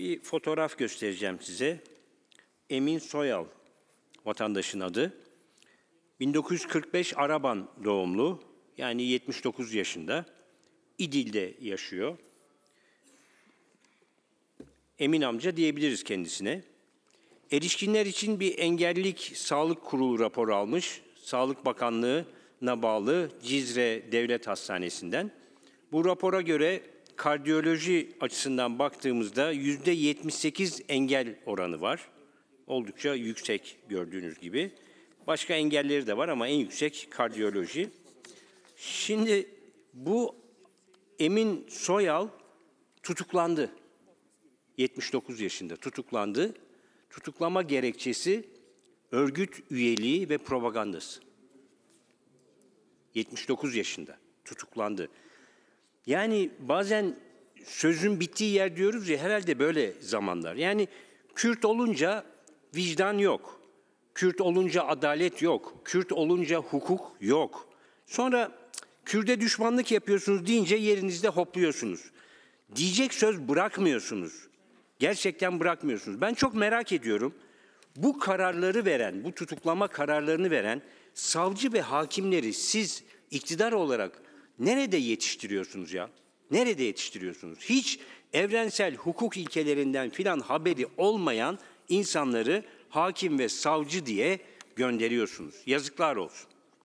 Bir fotoğraf göstereceğim size. Emin Soyal vatandaşın adı. 1945 Araban doğumlu. Yani 79 yaşında. İdil'de yaşıyor. Emin amca diyebiliriz kendisine. Erişkinler için bir engellik sağlık kurulu raporu almış. Sağlık Bakanlığı'na bağlı Cizre Devlet Hastanesi'nden. Bu rapora göre kardiyoloji açısından baktığımızda yüzde 78 engel oranı var. Oldukça yüksek gördüğünüz gibi. Başka engelleri de var ama en yüksek kardiyoloji. Şimdi bu Emin Soyal tutuklandı. 79 yaşında tutuklandı. Tutuklama gerekçesi örgüt üyeliği ve propagandası. 79 yaşında tutuklandı. Yani bazen sözün bittiği yer diyoruz ya herhalde böyle zamanlar. Yani Kürt olunca vicdan yok. Kürt olunca adalet yok. Kürt olunca hukuk yok. Sonra kürde düşmanlık yapıyorsunuz deyince yerinizde hopluyorsunuz. Diyecek söz bırakmıyorsunuz. Gerçekten bırakmıyorsunuz. Ben çok merak ediyorum. Bu kararları veren, bu tutuklama kararlarını veren savcı ve hakimleri siz iktidar olarak Nerede yetiştiriyorsunuz ya? Nerede yetiştiriyorsunuz? Hiç evrensel hukuk ilkelerinden filan haberi olmayan insanları hakim ve savcı diye gönderiyorsunuz. Yazıklar olsun.